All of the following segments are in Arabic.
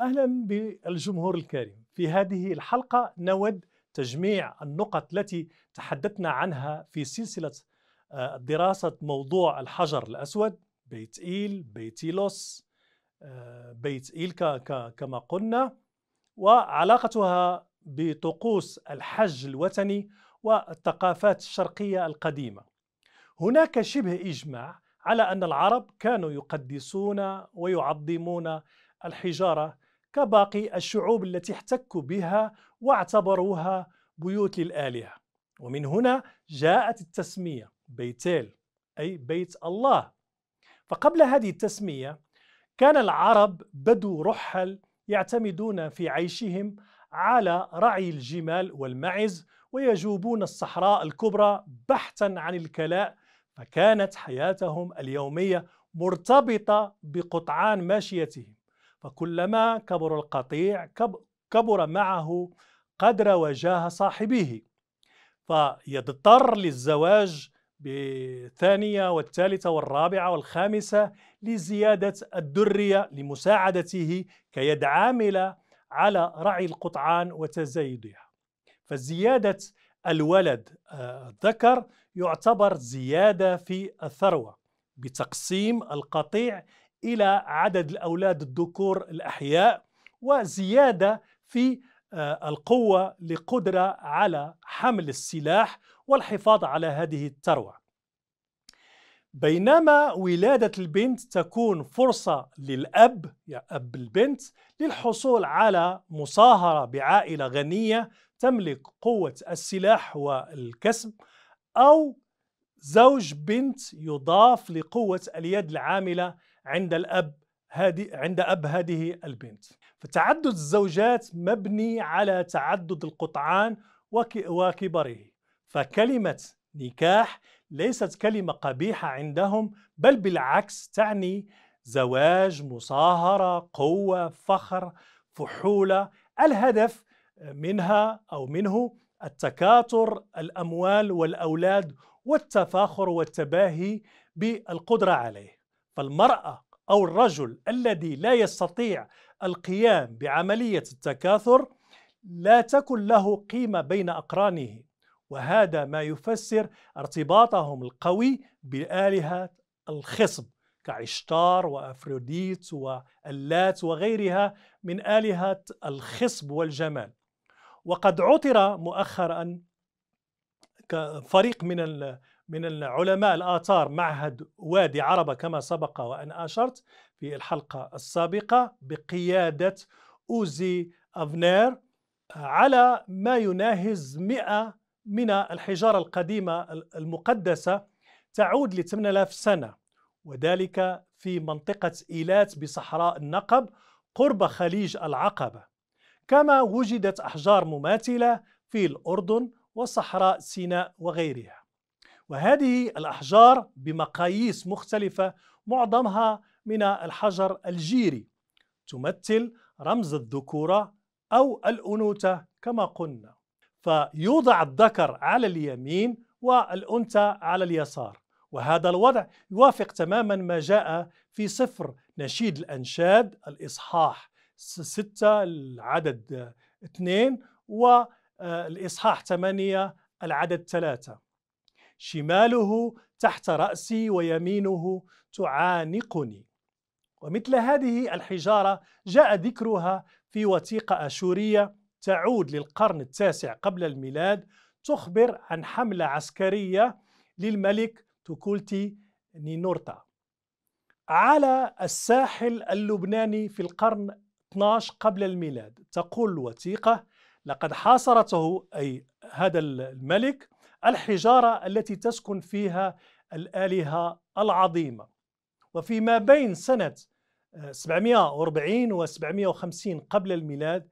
اهلا بالجمهور الكريم في هذه الحلقه نود تجميع النقط التي تحدثنا عنها في سلسله آه، دراسه موضوع الحجر الاسود بيت ايل بيت ايلوس آه، بيت ايل كما قلنا وعلاقتها بطقوس الحج الوثني والثقافات الشرقيه القديمه هناك شبه اجماع على ان العرب كانوا يقدسون ويعظمون الحجاره كباقي الشعوب التي احتكوا بها واعتبروها بيوت للآلهة ومن هنا جاءت التسمية بيتيل أي بيت الله فقبل هذه التسمية كان العرب بدو رحل يعتمدون في عيشهم على رعي الجمال والمعز ويجوبون الصحراء الكبرى بحثا عن الكلاء فكانت حياتهم اليومية مرتبطة بقطعان ماشيتهم فكلما كبر القطيع كبر معه قدر وجاه صاحبه فيضطر للزواج بثانية والثالثة والرابعة والخامسة لزيادة الدرية لمساعدته كي يدعامل على رعي القطعان وتزايدها فزيادة الولد آه، الذكر يعتبر زيادة في الثروة بتقسيم القطيع الى عدد الاولاد الذكور الاحياء وزياده في آه، القوه لقدره على حمل السلاح والحفاظ على هذه الثروه بينما ولادة البنت تكون فرصة للأب يا أب البنت للحصول على مصاهرة بعائلة غنية تملك قوة السلاح والكسب أو زوج بنت يضاف لقوة اليد العاملة عند الأب هذه عند أب هذه البنت فتعدد الزوجات مبني على تعدد القطعان وكبره فكلمة نكاح ليست كلمة قبيحة عندهم بل بالعكس تعني زواج مصاهرة قوة فخر فحولة الهدف منها أو منه التكاثر الأموال والأولاد والتفاخر والتباهي بالقدرة عليه فالمرأة أو الرجل الذي لا يستطيع القيام بعملية التكاثر لا تكن له قيمة بين أقرانه وهذا ما يفسر ارتباطهم القوي بالالهه الخصب كعشتار وأفروديت واللات وغيرها من آلهة الخصب والجمال وقد عثر مؤخرا فريق من من العلماء الآثار معهد وادي عربة كما سبق وأن أشرت في الحلقة السابقة بقيادة أوزي أفنير آه، على ما يناهز 100 من الحجارة القديمة المقدسة تعود ل 8000 سنة وذلك في منطقة إيلات بصحراء النقب قرب خليج العقبة كما وجدت أحجار مماثلة في الأردن وصحراء سيناء وغيرها وهذه الأحجار بمقاييس مختلفة معظمها من الحجر الجيري تمثل رمز الذكورة أو الأنوثة كما قلنا فيوضع الذكر على اليمين والأنثى على اليسار وهذا الوضع يوافق تماما ما جاء في سفر نشيد الأنشاد الإصحاح ستة العدد اثنين والإصحاح ثمانية العدد ثلاثة شماله تحت رأسي ويمينه تعانقني ومثل هذه الحجارة جاء ذكرها في وثيقة أشورية تعود للقرن التاسع قبل الميلاد تخبر عن حملة عسكرية للملك توكولتي نينورتا على الساحل اللبناني في القرن 12 قبل الميلاد تقول الوثيقة لقد حاصرته أي هذا الملك الحجاره التي تسكن فيها الالهه العظيمه وفيما بين سنه 740 آه، و 750 قبل الميلاد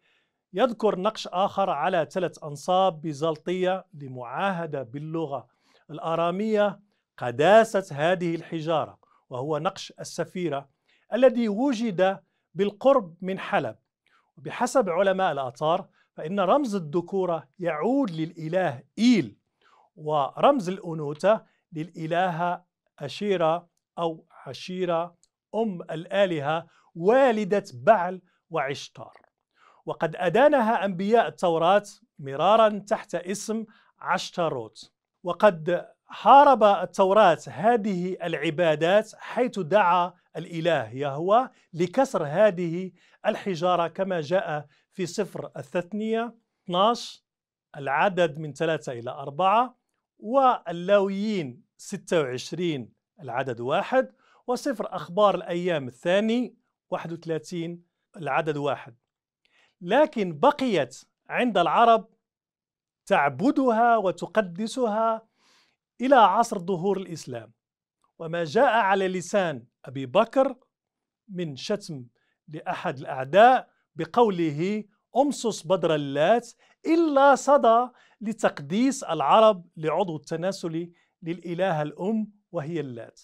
يذكر نقش آخر على ثلاث أنصاب بيزلطية لمعاهدة باللغة الآرامية قداسة هذه الحجارة وهو نقش السفيرة الذي وجد بالقرب من حلب وبحسب علماء الآثار فإن رمز الذكورة يعود للإله إيل ورمز الأنوثة للإلهة اشيرا أو عشيرة أم الآلهة والدة بعل وعشتار وقد أدانها أنبياء التوراة مرارا تحت اسم عشتروت وقد حارب التوراة هذه العبادات حيث دعا الإله يهوى لكسر هذه الحجارة كما جاء في سفر الثثنيه 12 العدد من 3 إلى 4 واللاويين 26 العدد واحد وصفر أخبار الأيام الثاني 31 العدد واحد لكن بقيت عند العرب تعبدها وتقدسها إلى عصر ظهور الإسلام وما جاء على لسان أبي بكر من شتم لأحد الأعداء بقوله أمصص بدر اللات إلا صدى لتقديس العرب لعضو التناسل للإله الأم وهي اللات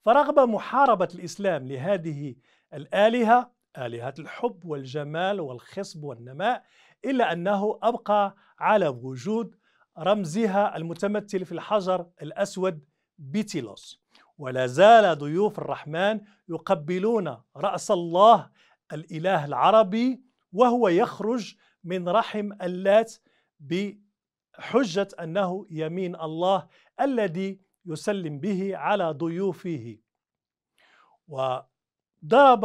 فرغب محاربة الإسلام لهذه الآلهة آلهة الحب والجمال والخصب والنماء إلا أنه أبقى على وجود رمزها المتمثل في الحجر الأسود بيتيلوس ولا زال ضيوف الرحمن يقبلون رأس الله الإله العربي وهو يخرج من رحم اللات بحجة أنه يمين الله الذي يسلم به على ضيوفه وضرب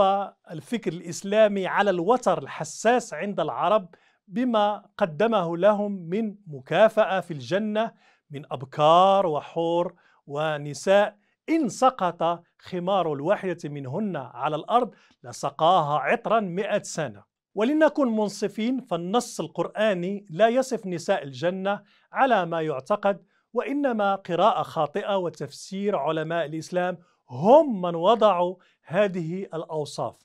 الفكر الإسلامي على الوتر الحساس عند العرب بما قدمه لهم من مكافأة في الجنة من أبكار وحور ونساء إن سقط خمار الواحدة منهن على الأرض لسقاها عطرا مئة سنة ولنكن منصفين فالنص القرآني لا يصف نساء الجنة على ما يعتقد وإنما قراءة خاطئة وتفسير علماء الإسلام هم من وضعوا هذه الأوصاف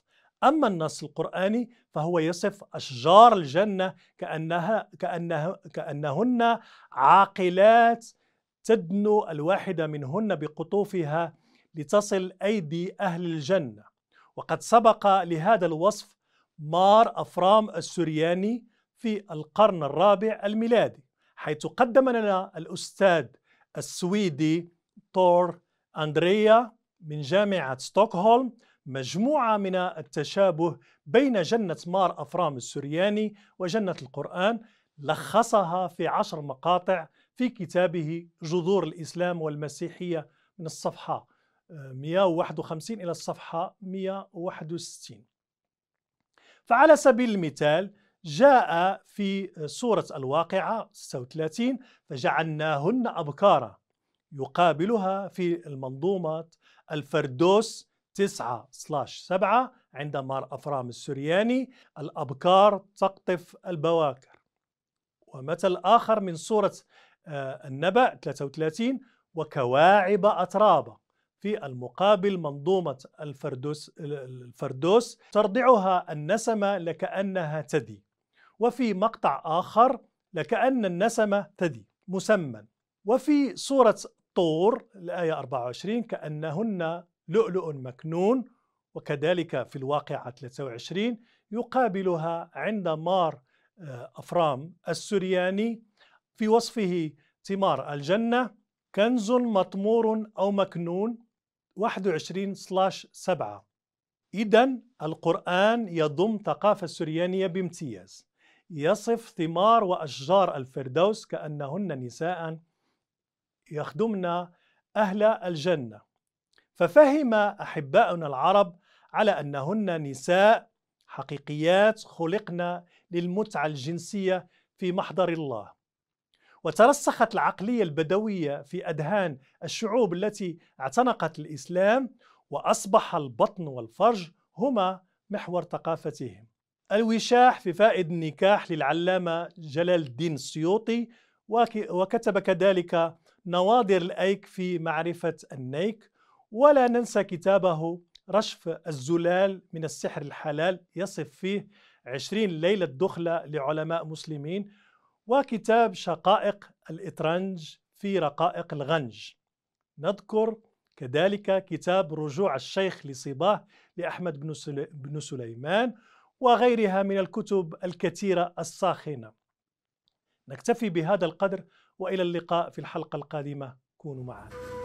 أما النص القرآني فهو يصف أشجار الجنة كأنها كانه كأنهن عاقلات تدنو الواحدة منهن بقطوفها لتصل أيدي أهل الجنة وقد سبق لهذا الوصف مار أفرام السرياني في القرن الرابع الميلادي حيث قدم لنا الأستاذ السويدي تور أندريا من جامعة ستوكهولم مجموعة من التشابه بين جنة مار أفرام السرياني وجنة القرآن لخصها في عشر مقاطع في كتابه جذور الإسلام والمسيحية من الصفحة 151 إلى الصفحة 161 فعلى سبيل المثال جاء في سورة الواقعة 36 فجعلناهن أبكارا يقابلها في المنظومة الفردوس 9 7 عند مار أفرام السرياني الأبكار تقطف البواكر ومثل آخر من سورة آه، النبأ 33 وكواعب أترابا في المقابل منظومة الفردوس, الفردوس ترضعها النسمة لكأنها ثدي وفي مقطع آخر لكأن النسمة ثدي مسمى وفي سورة طور الآية 24 كأنهن لؤلؤ مكنون وكذلك في الواقعة 23 يقابلها عند مار آه، أفرام السرياني في وصفه ثمار الجنة كنز مطمور أو مكنون 21/7 إذا القرآن يضم ثقافة سريانية بامتياز يصف ثمار وأشجار الفردوس كأنهن نساء يخدمن أهل الجنة ففهم أحباؤنا العرب على أنهن نساء حقيقيات خلقنا للمتعة الجنسية في محضر الله وترسخت العقلية البدوية في أذهان الشعوب التي اعتنقت الإسلام وأصبح البطن والفرج هما محور ثقافتهم الوشاح في فائد النكاح للعلامة جلال الدين السيوطي وكتب كذلك نواضر الأيك في معرفة النيك ولا ننسى كتابه رشف الزلال من السحر الحلال يصف فيه عشرين ليلة دخلة لعلماء مسلمين وكتاب شقائق الإترنج في رقائق الغنج نذكر كذلك كتاب رجوع الشيخ لصباه لأحمد بن سليمان وغيرها من الكتب الكثيرة الساخنة نكتفي بهذا القدر وإلى اللقاء في الحلقة القادمة كونوا معنا